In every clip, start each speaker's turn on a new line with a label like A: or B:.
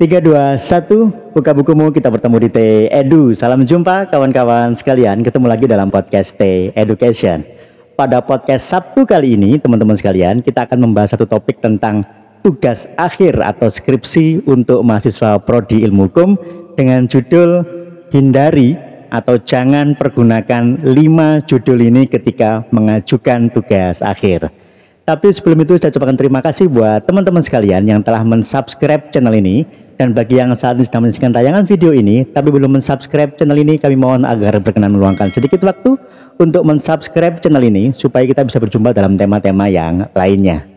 A: 3, 2, 1, buka bukumu, kita bertemu di T Edu. Salam jumpa kawan-kawan sekalian, ketemu lagi dalam podcast T Education. Pada podcast Sabtu kali ini, teman-teman sekalian, kita akan membahas satu topik tentang tugas akhir atau skripsi untuk mahasiswa Prodi Ilmu Hukum dengan judul Hindari atau jangan pergunakan lima judul ini ketika mengajukan tugas akhir. Tapi sebelum itu saya ucapkan terima kasih buat teman-teman sekalian yang telah mensubscribe channel ini dan bagi yang saat ini sedang menyaksikan tayangan video ini tapi belum mensubscribe channel ini kami mohon agar berkenan meluangkan sedikit waktu untuk mensubscribe channel ini supaya kita bisa berjumpa dalam tema-tema yang lainnya.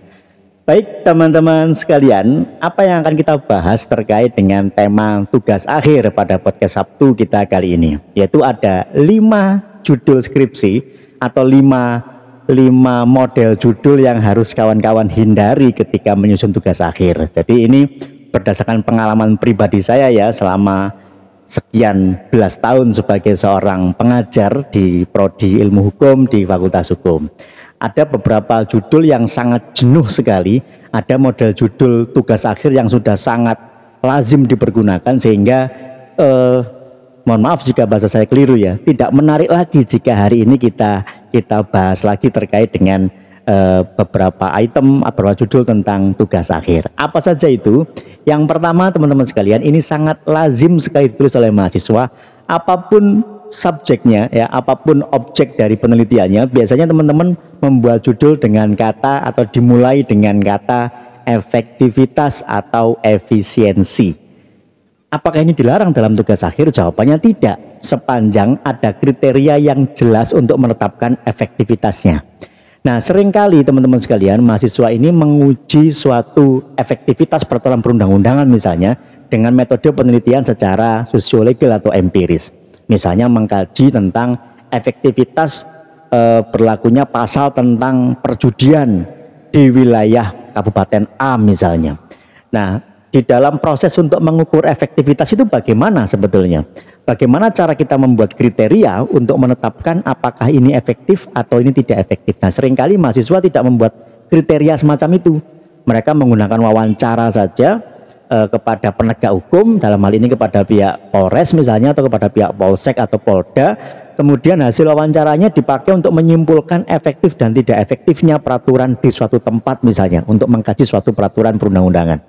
A: Baik teman-teman sekalian, apa yang akan kita bahas terkait dengan tema tugas akhir pada podcast Sabtu kita kali ini yaitu ada 5 judul skripsi atau 5 lima model judul yang harus kawan-kawan hindari ketika menyusun tugas akhir. Jadi ini berdasarkan pengalaman pribadi saya ya selama sekian belas tahun sebagai seorang pengajar di prodi ilmu hukum di Fakultas Hukum. Ada beberapa judul yang sangat jenuh sekali, ada model judul tugas akhir yang sudah sangat lazim dipergunakan sehingga eh, mohon maaf jika bahasa saya keliru ya, tidak menarik lagi jika hari ini kita kita bahas lagi terkait dengan e, beberapa item atau judul tentang tugas akhir. Apa saja itu? Yang pertama teman-teman sekalian, ini sangat lazim sekali ditulis oleh mahasiswa, apapun subjeknya ya, apapun objek dari penelitiannya, biasanya teman-teman membuat judul dengan kata atau dimulai dengan kata efektivitas atau efisiensi Apakah ini dilarang dalam tugas akhir? Jawabannya tidak, sepanjang ada kriteria yang jelas untuk menetapkan efektivitasnya. Nah, seringkali teman-teman sekalian, mahasiswa ini menguji suatu efektivitas peraturan perundang-undangan misalnya dengan metode penelitian secara sosiolegal atau empiris. Misalnya mengkaji tentang efektivitas e, berlakunya pasal tentang perjudian di wilayah kabupaten A misalnya. Nah, di dalam proses untuk mengukur efektivitas itu bagaimana sebetulnya? Bagaimana cara kita membuat kriteria untuk menetapkan apakah ini efektif atau ini tidak efektif? Nah, seringkali mahasiswa tidak membuat kriteria semacam itu. Mereka menggunakan wawancara saja e, kepada penegak hukum, dalam hal ini kepada pihak Polres misalnya atau kepada pihak Polsek atau Polda. Kemudian hasil wawancaranya dipakai untuk menyimpulkan efektif dan tidak efektifnya peraturan di suatu tempat misalnya untuk mengkaji suatu peraturan perundang-undangan.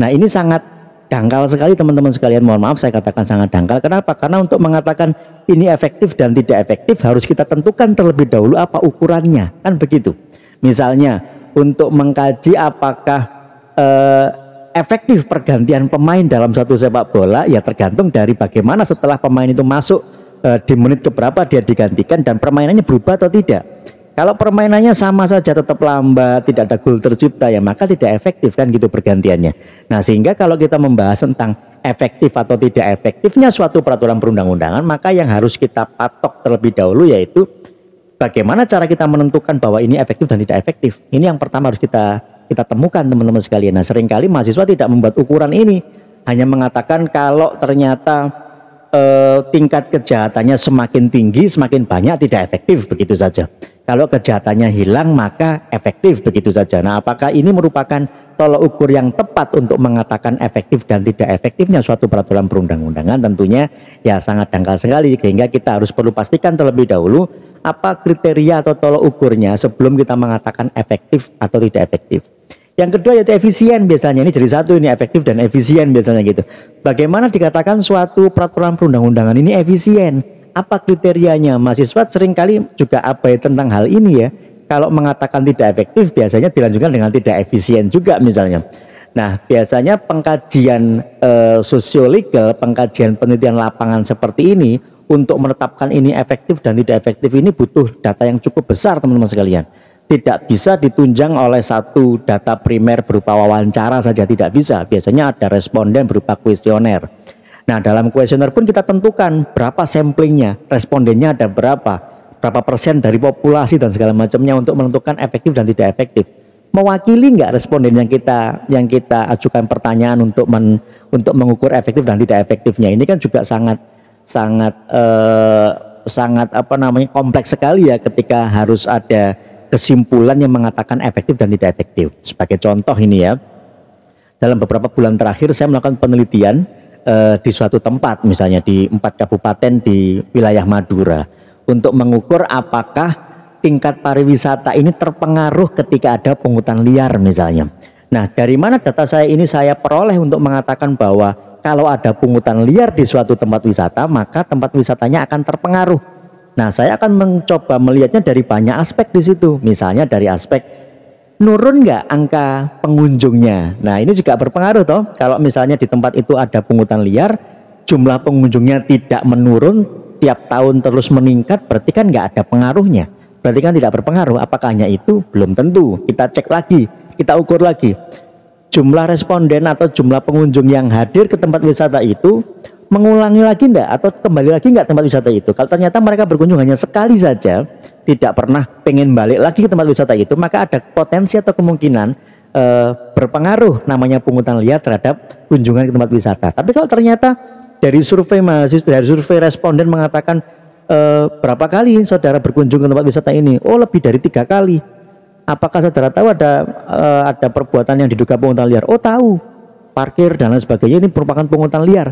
A: Nah ini sangat dangkal sekali teman-teman sekalian. Mohon maaf saya katakan sangat dangkal. Kenapa? Karena untuk mengatakan ini efektif dan tidak efektif harus kita tentukan terlebih dahulu apa ukurannya. Kan begitu. Misalnya untuk mengkaji apakah eh, efektif pergantian pemain dalam satu sepak bola ya tergantung dari bagaimana setelah pemain itu masuk eh, di menit keberapa dia digantikan dan permainannya berubah atau tidak. Kalau permainannya sama saja tetap lambat, tidak ada gol tercipta ya maka tidak efektif kan gitu pergantiannya. Nah sehingga kalau kita membahas tentang efektif atau tidak efektifnya suatu peraturan perundang-undangan maka yang harus kita patok terlebih dahulu yaitu bagaimana cara kita menentukan bahwa ini efektif dan tidak efektif. Ini yang pertama harus kita kita temukan teman-teman sekalian. Nah seringkali mahasiswa tidak membuat ukuran ini hanya mengatakan kalau ternyata eh, tingkat kejahatannya semakin tinggi semakin banyak tidak efektif begitu saja. Kalau kejahatannya hilang maka efektif begitu saja. Nah apakah ini merupakan tolok ukur yang tepat untuk mengatakan efektif dan tidak efektifnya suatu peraturan perundang-undangan tentunya ya sangat dangkal sekali sehingga kita harus perlu pastikan terlebih dahulu apa kriteria atau tolok ukurnya sebelum kita mengatakan efektif atau tidak efektif. Yang kedua yaitu efisien biasanya ini jadi satu ini efektif dan efisien biasanya gitu. Bagaimana dikatakan suatu peraturan perundang-undangan ini efisien? apa kriterianya mahasiswa seringkali juga abai tentang hal ini ya kalau mengatakan tidak efektif biasanya dilanjutkan dengan tidak efisien juga misalnya nah biasanya pengkajian eh, sosiolegal pengkajian penelitian lapangan seperti ini untuk menetapkan ini efektif dan tidak efektif ini butuh data yang cukup besar teman-teman sekalian tidak bisa ditunjang oleh satu data primer berupa wawancara saja tidak bisa biasanya ada responden berupa kuesioner Nah, dalam kuesioner pun kita tentukan berapa samplingnya, respondennya ada berapa, berapa persen dari populasi dan segala macamnya untuk menentukan efektif dan tidak efektif. Mewakili nggak responden yang kita yang kita ajukan pertanyaan untuk men, untuk mengukur efektif dan tidak efektifnya. Ini kan juga sangat sangat eh, sangat apa namanya kompleks sekali ya ketika harus ada kesimpulan yang mengatakan efektif dan tidak efektif. Sebagai contoh ini ya, dalam beberapa bulan terakhir saya melakukan penelitian eh, di suatu tempat misalnya di empat kabupaten di wilayah Madura untuk mengukur apakah tingkat pariwisata ini terpengaruh ketika ada pungutan liar misalnya. Nah, dari mana data saya ini saya peroleh untuk mengatakan bahwa kalau ada pungutan liar di suatu tempat wisata, maka tempat wisatanya akan terpengaruh. Nah, saya akan mencoba melihatnya dari banyak aspek di situ. Misalnya dari aspek nurun nggak angka pengunjungnya. Nah ini juga berpengaruh toh. Kalau misalnya di tempat itu ada pungutan liar, jumlah pengunjungnya tidak menurun, tiap tahun terus meningkat, berarti kan nggak ada pengaruhnya. Berarti kan tidak berpengaruh. Apakah hanya itu? Belum tentu. Kita cek lagi, kita ukur lagi. Jumlah responden atau jumlah pengunjung yang hadir ke tempat wisata itu mengulangi lagi enggak atau kembali lagi enggak tempat wisata itu. Kalau ternyata mereka berkunjung hanya sekali saja, tidak pernah pengen balik lagi ke tempat wisata itu, maka ada potensi atau kemungkinan e, berpengaruh namanya pungutan liar terhadap kunjungan ke tempat wisata. Tapi kalau ternyata dari survei mahasiswa, dari survei responden mengatakan e, berapa kali saudara berkunjung ke tempat wisata ini? Oh lebih dari tiga kali. Apakah saudara tahu ada e, ada perbuatan yang diduga pungutan liar? Oh tahu, parkir dan lain sebagainya ini merupakan pungutan liar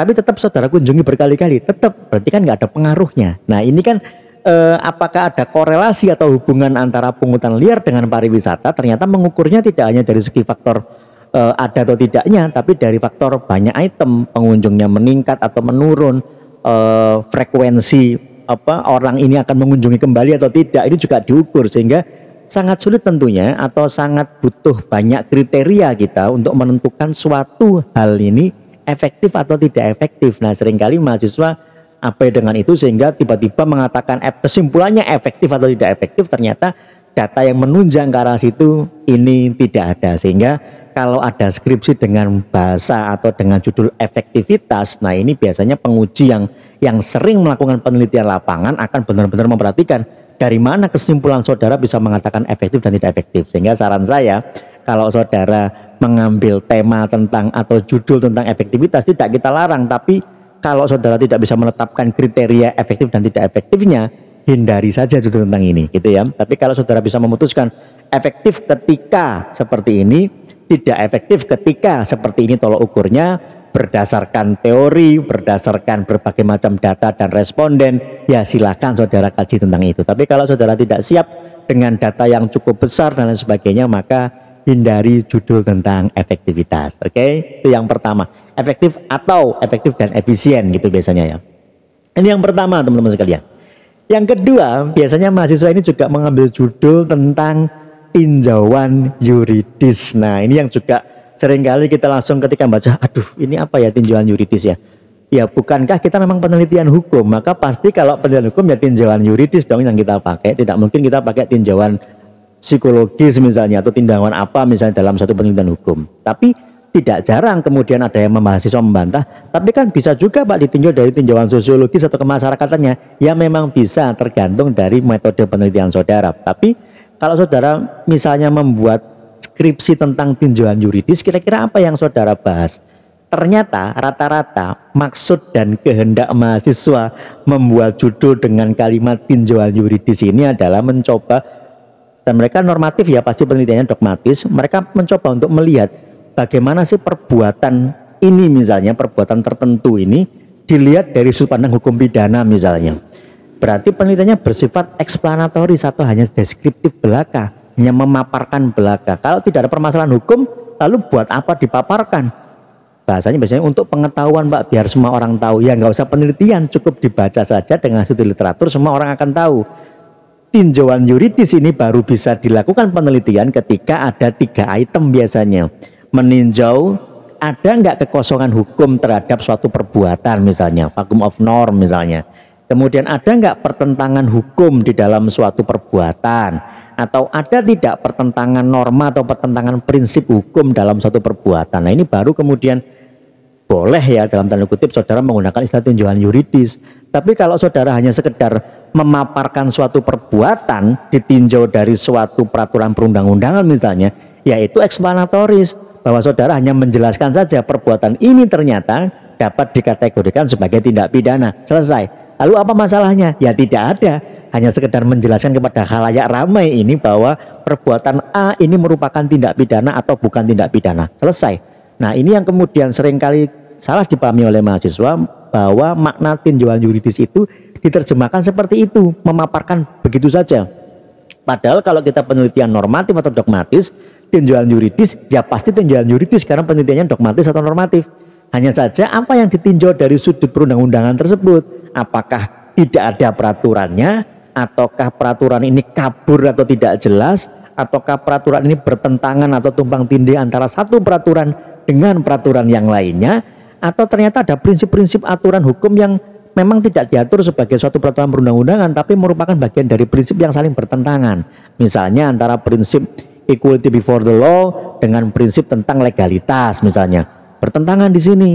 A: tapi tetap saudara kunjungi berkali-kali, tetap berarti kan nggak ada pengaruhnya. Nah ini kan eh, apakah ada korelasi atau hubungan antara pungutan liar dengan pariwisata? Ternyata mengukurnya tidak hanya dari segi faktor eh, ada atau tidaknya, tapi dari faktor banyak item pengunjungnya meningkat atau menurun, eh, frekuensi apa orang ini akan mengunjungi kembali atau tidak ini juga diukur sehingga sangat sulit tentunya atau sangat butuh banyak kriteria kita untuk menentukan suatu hal ini efektif atau tidak efektif. Nah, seringkali mahasiswa apa dengan itu sehingga tiba-tiba mengatakan kesimpulannya efektif atau tidak efektif ternyata data yang menunjang ke arah situ ini tidak ada sehingga kalau ada skripsi dengan bahasa atau dengan judul efektivitas nah ini biasanya penguji yang yang sering melakukan penelitian lapangan akan benar-benar memperhatikan dari mana kesimpulan saudara bisa mengatakan efektif dan tidak efektif sehingga saran saya kalau saudara mengambil tema tentang atau judul tentang efektivitas tidak kita larang tapi kalau saudara tidak bisa menetapkan kriteria efektif dan tidak efektifnya hindari saja judul tentang ini gitu ya tapi kalau saudara bisa memutuskan efektif ketika seperti ini tidak efektif ketika seperti ini tolok ukurnya berdasarkan teori, berdasarkan berbagai macam data dan responden, ya silakan saudara kaji tentang itu. Tapi kalau saudara tidak siap dengan data yang cukup besar dan lain sebagainya, maka hindari judul tentang efektivitas. Oke, okay? itu yang pertama. Efektif atau efektif dan efisien gitu biasanya ya. Ini yang pertama teman-teman sekalian. Yang kedua, biasanya mahasiswa ini juga mengambil judul tentang tinjauan yuridis. Nah, ini yang juga seringkali kita langsung ketika baca, aduh ini apa ya tinjauan yuridis ya. Ya bukankah kita memang penelitian hukum, maka pasti kalau penelitian hukum ya tinjauan yuridis dong yang kita pakai. Tidak mungkin kita pakai tinjauan psikologis misalnya atau tindakan apa misalnya dalam satu penelitian hukum tapi tidak jarang kemudian ada yang mahasiswa membantah tapi kan bisa juga Pak ditinjau dari tinjauan sosiologis atau kemasyarakatannya yang memang bisa tergantung dari metode penelitian saudara tapi kalau saudara misalnya membuat skripsi tentang tinjauan yuridis kira-kira apa yang saudara bahas ternyata rata-rata maksud dan kehendak mahasiswa membuat judul dengan kalimat tinjauan yuridis ini adalah mencoba dan mereka normatif ya pasti penelitiannya dogmatis. Mereka mencoba untuk melihat bagaimana sih perbuatan ini misalnya perbuatan tertentu ini dilihat dari sudut pandang hukum pidana misalnya. Berarti penelitiannya bersifat eksplanatori atau hanya deskriptif belaka, hanya memaparkan belaka. Kalau tidak ada permasalahan hukum, lalu buat apa dipaparkan? Bahasanya biasanya untuk pengetahuan mbak, biar semua orang tahu. Ya nggak usah penelitian, cukup dibaca saja dengan studi literatur, semua orang akan tahu tinjauan yuridis ini baru bisa dilakukan penelitian ketika ada tiga item biasanya meninjau ada nggak kekosongan hukum terhadap suatu perbuatan misalnya vacuum of norm misalnya kemudian ada nggak pertentangan hukum di dalam suatu perbuatan atau ada tidak pertentangan norma atau pertentangan prinsip hukum dalam suatu perbuatan nah ini baru kemudian boleh ya dalam tanda kutip saudara menggunakan istilah tinjauan yuridis tapi kalau saudara hanya sekedar memaparkan suatu perbuatan ditinjau dari suatu peraturan perundang-undangan misalnya, yaitu eksplanatoris bahwa saudara hanya menjelaskan saja perbuatan ini ternyata dapat dikategorikan sebagai tindak pidana. Selesai. Lalu apa masalahnya? Ya tidak ada. Hanya sekedar menjelaskan kepada halayak ramai ini bahwa perbuatan A ini merupakan tindak pidana atau bukan tindak pidana. Selesai. Nah ini yang kemudian seringkali salah dipahami oleh mahasiswa bahwa makna tinjauan yuridis itu diterjemahkan seperti itu, memaparkan begitu saja. Padahal kalau kita penelitian normatif atau dogmatis, tinjauan yuridis, ya pasti tinjauan yuridis karena penelitiannya dogmatis atau normatif. Hanya saja apa yang ditinjau dari sudut perundang-undangan tersebut, apakah tidak ada peraturannya, ataukah peraturan ini kabur atau tidak jelas, ataukah peraturan ini bertentangan atau tumpang tindih antara satu peraturan dengan peraturan yang lainnya, atau ternyata ada prinsip-prinsip aturan hukum yang memang tidak diatur sebagai suatu peraturan perundang-undangan tapi merupakan bagian dari prinsip yang saling bertentangan. Misalnya antara prinsip equality before the law dengan prinsip tentang legalitas misalnya. Bertentangan di sini.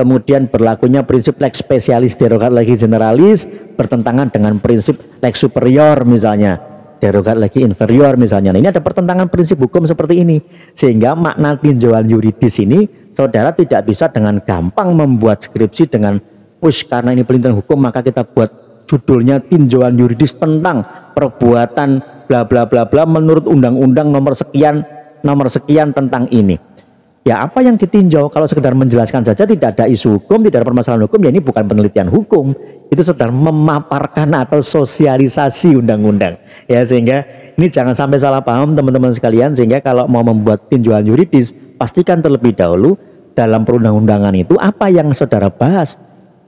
A: Kemudian berlakunya prinsip lex specialis derogat lagi generalis bertentangan dengan prinsip lex superior misalnya derogat lagi inferior misalnya. Nah, ini ada pertentangan prinsip hukum seperti ini sehingga makna tinjauan yuridis ini saudara tidak bisa dengan gampang membuat skripsi dengan Wis karena ini pelintiran hukum maka kita buat judulnya tinjauan yuridis tentang perbuatan bla bla bla bla menurut undang-undang nomor sekian nomor sekian tentang ini. Ya apa yang ditinjau kalau sekedar menjelaskan saja tidak ada isu hukum, tidak ada permasalahan hukum, ya ini bukan penelitian hukum. Itu sekedar memaparkan atau sosialisasi undang-undang. Ya sehingga ini jangan sampai salah paham teman-teman sekalian sehingga kalau mau membuat tinjauan yuridis pastikan terlebih dahulu dalam perundang-undangan itu apa yang saudara bahas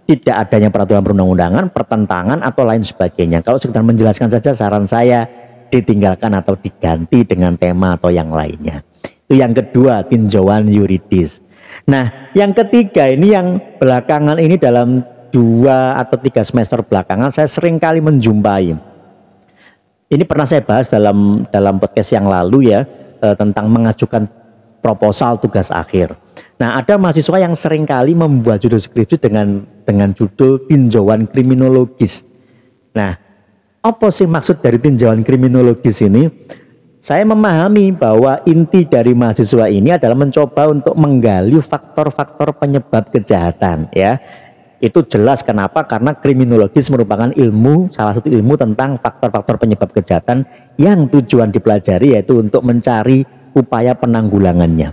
A: tidak adanya peraturan perundang-undangan, pertentangan atau lain sebagainya. Kalau sekedar menjelaskan saja saran saya ditinggalkan atau diganti dengan tema atau yang lainnya. Itu yang kedua, tinjauan yuridis. Nah, yang ketiga ini yang belakangan ini dalam dua atau tiga semester belakangan saya sering kali menjumpai. Ini pernah saya bahas dalam dalam podcast yang lalu ya eh, tentang mengajukan proposal tugas akhir. Nah, ada mahasiswa yang seringkali membuat judul skripsi dengan dengan judul tinjauan kriminologis. Nah, apa sih maksud dari tinjauan kriminologis ini? Saya memahami bahwa inti dari mahasiswa ini adalah mencoba untuk menggali faktor-faktor penyebab kejahatan, ya. Itu jelas kenapa? Karena kriminologis merupakan ilmu, salah satu ilmu tentang faktor-faktor penyebab kejahatan yang tujuan dipelajari yaitu untuk mencari upaya penanggulangannya.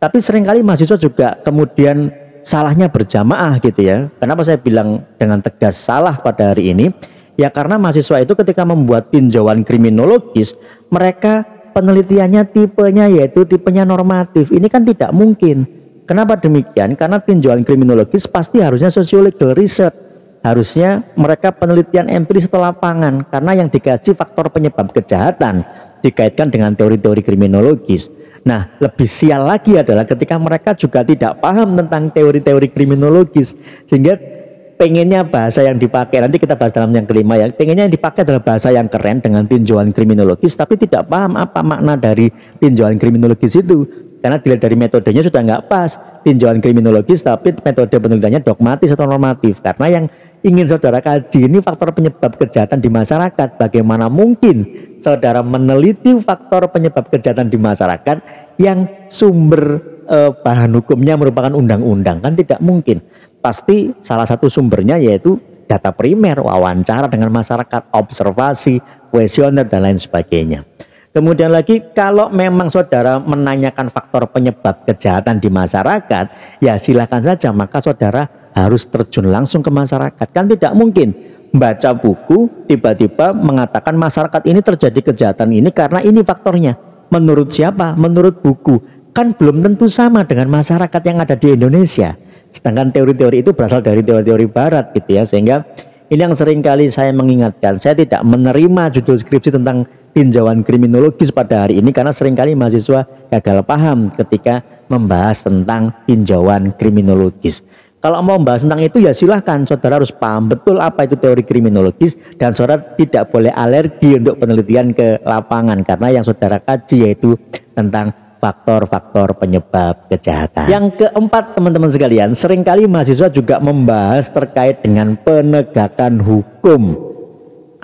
A: Tapi seringkali mahasiswa juga kemudian salahnya berjamaah gitu ya. Kenapa saya bilang dengan tegas salah pada hari ini? Ya karena mahasiswa itu ketika membuat tinjauan kriminologis, mereka penelitiannya tipenya yaitu tipenya normatif. Ini kan tidak mungkin. Kenapa demikian? Karena tinjauan kriminologis pasti harusnya sociological research harusnya mereka penelitian empiris atau lapangan karena yang dikaji faktor penyebab kejahatan dikaitkan dengan teori-teori kriminologis. Nah, lebih sial lagi adalah ketika mereka juga tidak paham tentang teori-teori kriminologis sehingga pengennya bahasa yang dipakai nanti kita bahas dalam yang kelima ya pengennya yang dipakai adalah bahasa yang keren dengan tinjauan kriminologis tapi tidak paham apa makna dari tinjauan kriminologis itu karena dilihat dari metodenya sudah nggak pas tinjauan kriminologis tapi metode penelitiannya dogmatis atau normatif karena yang ingin saudara kaji ini faktor penyebab kejahatan di masyarakat. Bagaimana mungkin saudara meneliti faktor penyebab kejahatan di masyarakat yang sumber eh, bahan hukumnya merupakan undang-undang kan tidak mungkin. Pasti salah satu sumbernya yaitu data primer, wawancara dengan masyarakat, observasi, kuesioner dan lain sebagainya. Kemudian lagi kalau memang saudara menanyakan faktor penyebab kejahatan di masyarakat, ya silakan saja maka saudara harus terjun langsung ke masyarakat. Kan tidak mungkin baca buku tiba-tiba mengatakan masyarakat ini terjadi kejahatan ini karena ini faktornya. Menurut siapa? Menurut buku. Kan belum tentu sama dengan masyarakat yang ada di Indonesia. Sedangkan teori-teori itu berasal dari teori-teori barat gitu ya. Sehingga ini yang sering kali saya mengingatkan, saya tidak menerima judul skripsi tentang tinjauan kriminologis pada hari ini karena seringkali mahasiswa gagal paham ketika membahas tentang tinjauan kriminologis. Kalau mau membahas tentang itu ya silahkan saudara harus paham betul apa itu teori kriminologis dan saudara tidak boleh alergi untuk penelitian ke lapangan karena yang saudara kaji yaitu tentang faktor-faktor penyebab kejahatan. Yang keempat teman-teman sekalian, seringkali mahasiswa juga membahas terkait dengan penegakan hukum.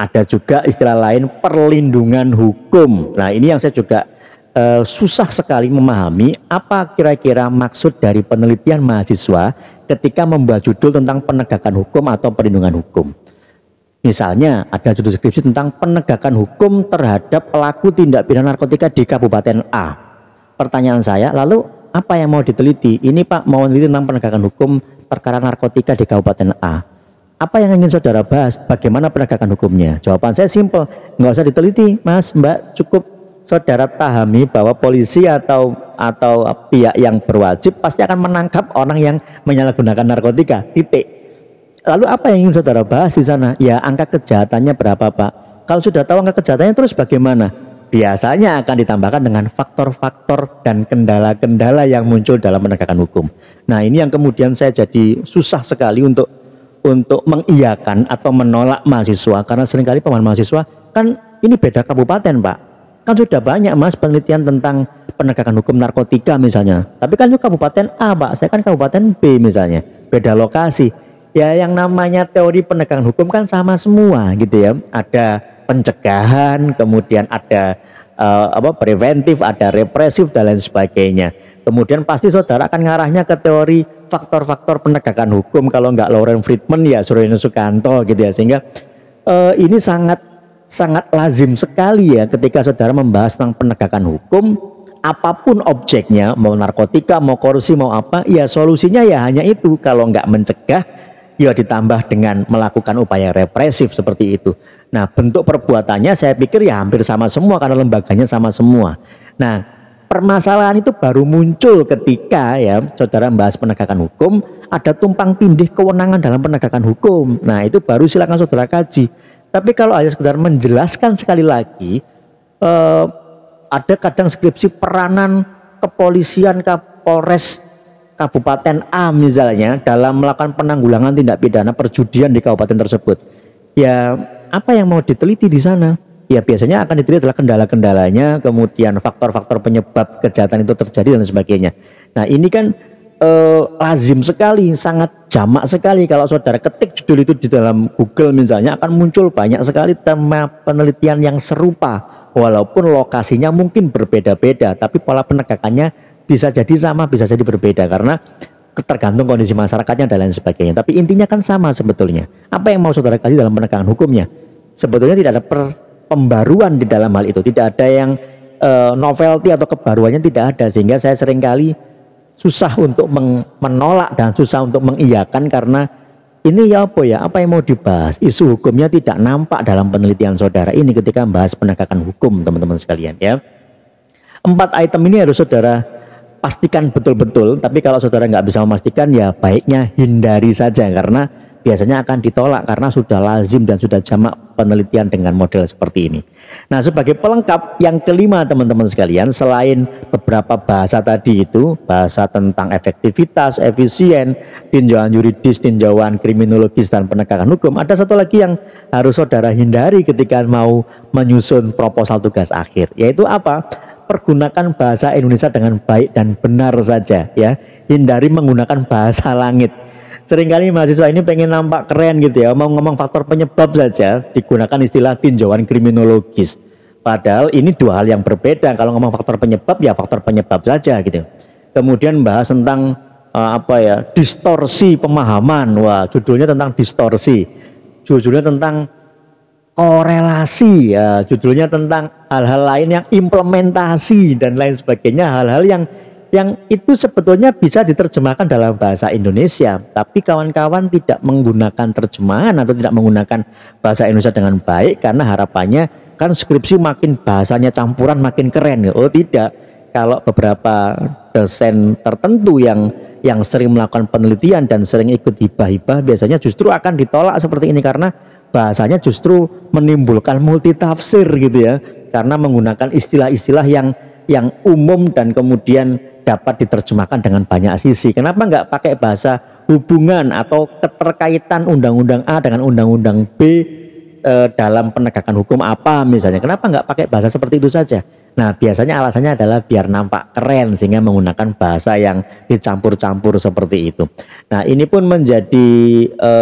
A: Ada juga istilah lain perlindungan hukum. Nah ini yang saya juga eh, susah sekali memahami apa kira-kira maksud dari penelitian mahasiswa ketika membuat judul tentang penegakan hukum atau perlindungan hukum. Misalnya ada judul skripsi tentang penegakan hukum terhadap pelaku tindak pidana narkotika di Kabupaten A. Pertanyaan saya, lalu apa yang mau diteliti? Ini Pak mau meneliti tentang penegakan hukum perkara narkotika di Kabupaten A. Apa yang ingin saudara bahas? Bagaimana penegakan hukumnya? Jawaban saya simple, nggak usah diteliti, Mas, Mbak, cukup saudara pahami bahwa polisi atau atau pihak yang berwajib pasti akan menangkap orang yang menyalahgunakan narkotika. Titik. Lalu apa yang ingin saudara bahas di sana? Ya angka kejahatannya berapa pak? Kalau sudah tahu angka kejahatannya terus bagaimana? Biasanya akan ditambahkan dengan faktor-faktor dan kendala-kendala yang muncul dalam penegakan hukum. Nah ini yang kemudian saya jadi susah sekali untuk untuk mengiyakan atau menolak mahasiswa karena seringkali pemahaman mahasiswa kan ini beda kabupaten pak kan sudah banyak mas penelitian tentang penegakan hukum narkotika misalnya tapi kan itu kabupaten A pak saya kan kabupaten B misalnya beda lokasi ya yang namanya teori penegakan hukum kan sama semua gitu ya ada pencegahan kemudian ada uh, apa preventif ada represif dan lain sebagainya kemudian pasti saudara akan ngarahnya ke teori faktor-faktor penegakan hukum kalau nggak Lauren Friedman ya Suryono Sukanto gitu ya sehingga uh, ini sangat sangat lazim sekali ya ketika saudara membahas tentang penegakan hukum apapun objeknya mau narkotika mau korupsi mau apa ya solusinya ya hanya itu kalau nggak mencegah ya ditambah dengan melakukan upaya represif seperti itu nah bentuk perbuatannya saya pikir ya hampir sama semua karena lembaganya sama semua nah permasalahan itu baru muncul ketika ya saudara membahas penegakan hukum ada tumpang tindih kewenangan dalam penegakan hukum nah itu baru silakan saudara kaji tapi kalau hanya sekedar menjelaskan sekali lagi, eh, ada kadang skripsi peranan kepolisian Kapolres Kabupaten A misalnya dalam melakukan penanggulangan tindak pidana perjudian di kabupaten tersebut. Ya apa yang mau diteliti di sana? Ya biasanya akan diteliti adalah kendala-kendalanya, kemudian faktor-faktor penyebab kejahatan itu terjadi dan sebagainya. Nah ini kan eh, lazim sekali, sangat jamak sekali. Kalau saudara ketik judul itu di dalam Google misalnya akan muncul banyak sekali tema penelitian yang serupa. Walaupun lokasinya mungkin berbeda-beda, tapi pola penegakannya bisa jadi sama, bisa jadi berbeda karena tergantung kondisi masyarakatnya dan lain sebagainya. Tapi intinya kan sama sebetulnya. Apa yang mau saudara kasih dalam penegakan hukumnya? Sebetulnya tidak ada per, pembaruan di dalam hal itu, tidak ada yang uh, novelty atau kebaruannya tidak ada sehingga saya seringkali susah untuk menolak dan susah untuk mengiyakan karena ini ya apa ya, apa yang mau dibahas? Isu hukumnya tidak nampak dalam penelitian saudara ini ketika membahas penegakan hukum teman-teman sekalian ya. Empat item ini harus saudara pastikan betul-betul, tapi kalau saudara nggak bisa memastikan ya baiknya hindari saja karena biasanya akan ditolak karena sudah lazim dan sudah jamak penelitian dengan model seperti ini. Nah, sebagai pelengkap yang kelima teman-teman sekalian, selain beberapa bahasa tadi itu, bahasa tentang efektivitas, efisien, tinjauan yuridis, tinjauan kriminologis dan penegakan hukum, ada satu lagi yang harus saudara hindari ketika mau menyusun proposal tugas akhir, yaitu apa? pergunakan bahasa Indonesia dengan baik dan benar saja ya. Hindari menggunakan bahasa langit. Seringkali mahasiswa ini pengen nampak keren gitu ya, mau ngomong faktor penyebab saja digunakan istilah tinjauan kriminologis. Padahal ini dua hal yang berbeda. Kalau ngomong faktor penyebab ya faktor penyebab saja gitu. Kemudian bahas tentang uh, apa ya distorsi pemahaman. Wah judulnya tentang distorsi. Judulnya tentang korelasi. Ya, judulnya tentang hal-hal lain yang implementasi dan lain sebagainya. Hal-hal yang yang itu sebetulnya bisa diterjemahkan dalam bahasa Indonesia, tapi kawan-kawan tidak menggunakan terjemahan atau tidak menggunakan bahasa Indonesia dengan baik karena harapannya kan skripsi makin bahasanya campuran makin keren. Oh tidak, kalau beberapa dosen tertentu yang yang sering melakukan penelitian dan sering ikut hibah-hibah biasanya justru akan ditolak seperti ini karena bahasanya justru menimbulkan multitafsir gitu ya karena menggunakan istilah-istilah yang yang umum dan kemudian dapat diterjemahkan dengan banyak sisi. Kenapa nggak pakai bahasa hubungan atau keterkaitan undang-undang A dengan undang-undang B e, dalam penegakan hukum apa misalnya? Kenapa nggak pakai bahasa seperti itu saja? Nah biasanya alasannya adalah biar nampak keren sehingga menggunakan bahasa yang dicampur-campur seperti itu. Nah ini pun menjadi e,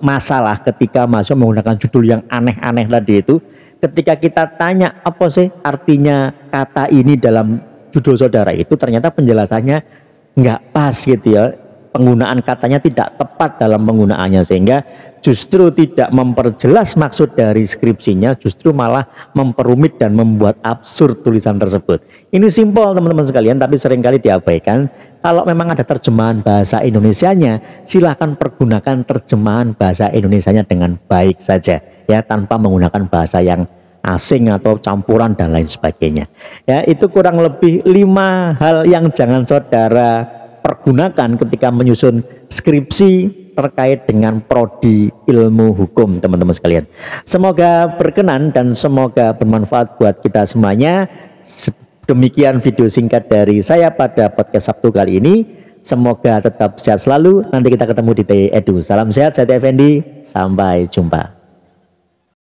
A: masalah ketika masuk menggunakan judul yang aneh-aneh tadi itu. Ketika kita tanya apa sih artinya kata ini dalam judul saudara itu ternyata penjelasannya nggak pas gitu ya penggunaan katanya tidak tepat dalam penggunaannya sehingga justru tidak memperjelas maksud dari skripsinya justru malah memperumit dan membuat absurd tulisan tersebut ini simpel teman-teman sekalian tapi seringkali diabaikan kalau memang ada terjemahan bahasa Indonesia-nya silahkan pergunakan terjemahan bahasa Indonesia-nya dengan baik saja ya tanpa menggunakan bahasa yang asing atau campuran dan lain sebagainya. Ya, itu kurang lebih lima hal yang jangan saudara pergunakan ketika menyusun skripsi terkait dengan prodi ilmu hukum teman-teman sekalian. Semoga berkenan dan semoga bermanfaat buat kita semuanya. Demikian video singkat dari saya pada podcast Sabtu kali ini. Semoga tetap sehat selalu. Nanti kita ketemu di TEDU. Salam sehat, saya Effendi. Sampai jumpa.